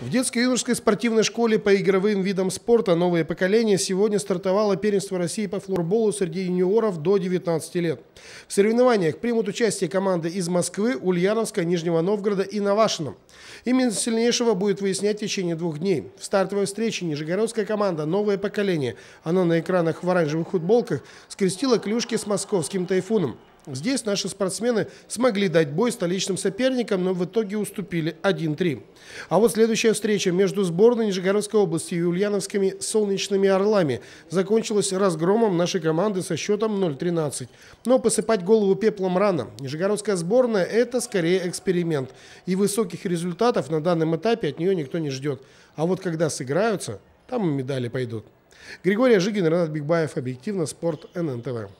В детской юношеской спортивной школе по игровым видам спорта «Новое поколение» сегодня стартовало первенство России по флорболу среди юниоров до 19 лет. В соревнованиях примут участие команды из Москвы, Ульяновска, Нижнего Новгорода и Навашино. Именно сильнейшего будет выяснять в течение двух дней. В стартовой встрече нижегородская команда «Новое поколение», она на экранах в оранжевых футболках, скрестила клюшки с московским «Тайфуном». Здесь наши спортсмены смогли дать бой столичным соперникам, но в итоге уступили 1-3. А вот следующая встреча между сборной Нижегородской области и ульяновскими «Солнечными орлами» закончилась разгромом нашей команды со счетом 0-13. Но посыпать голову пеплом рано. Нижегородская сборная – это скорее эксперимент. И высоких результатов на данном этапе от нее никто не ждет. А вот когда сыграются, там и медали пойдут. Григорий Жигин, Ренат Бигбаев, Объективно, Спорт, ННТВ.